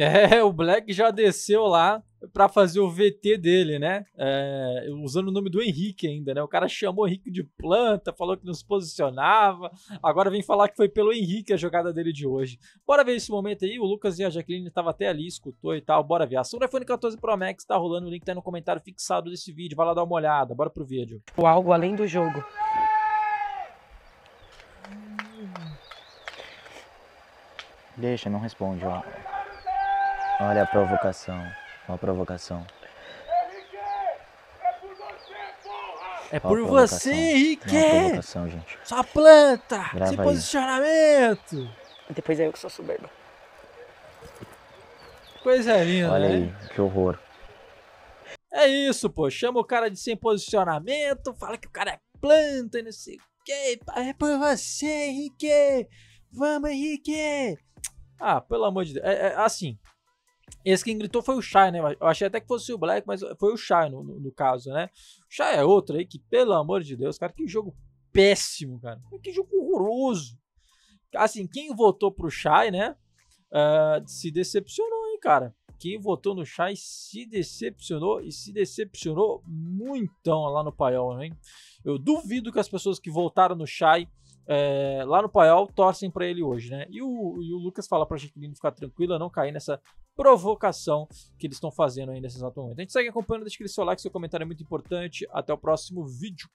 É, o Black já desceu lá para fazer o VT dele, né? É, usando o nome do Henrique ainda, né? O cara chamou o Henrique de planta, falou que não se posicionava. Agora vem falar que foi pelo Henrique a jogada dele de hoje. Bora ver esse momento aí. O Lucas e a Jaqueline estavam até ali, escutou e tal. Bora ver. Ação Sony iPhone 14 Pro Max tá rolando. O link tá no comentário fixado desse vídeo. Vai lá dar uma olhada. Bora pro vídeo. O algo além do jogo. Deixa, não responde, ó. Olha a provocação. Olha a provocação. É por você, Henrique! É provocação, gente. Sua planta! Grava seu posicionamento! depois é eu que sou soberba. Coisa é, linda, Olha né? aí, que horror. É isso, pô. Chama o cara de sem posicionamento, fala que o cara é planta e não sei o quê. É por você, Henrique! Vamos, Henrique! Ah, pelo amor de Deus. É, é, assim, esse quem gritou foi o Shai, né? Eu achei até que fosse o Black, mas foi o Shai no, no, no caso, né? O Shai é outro aí que, pelo amor de Deus, cara, que jogo péssimo, cara. Que jogo horroroso. Assim, quem votou pro Shai, né? Uh, se decepcionou, hein, cara. Quem votou no Shai se decepcionou e se decepcionou muito lá no paiol, hein? Eu duvido que as pessoas que votaram no Shai é, lá no Paiol torcem para ele hoje, né? E o, e o Lucas fala para a Jaqueline ficar tranquila, não cair nessa provocação que eles estão fazendo aí nesse exato momento. A gente segue acompanhando, deixa aquele seu like, seu comentário é muito importante. Até o próximo vídeo.